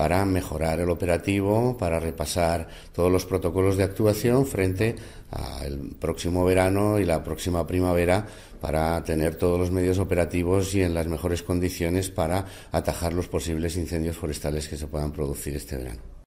para mejorar el operativo, para repasar todos los protocolos de actuación frente al próximo verano y la próxima primavera para tener todos los medios operativos y en las mejores condiciones para atajar los posibles incendios forestales que se puedan producir este verano.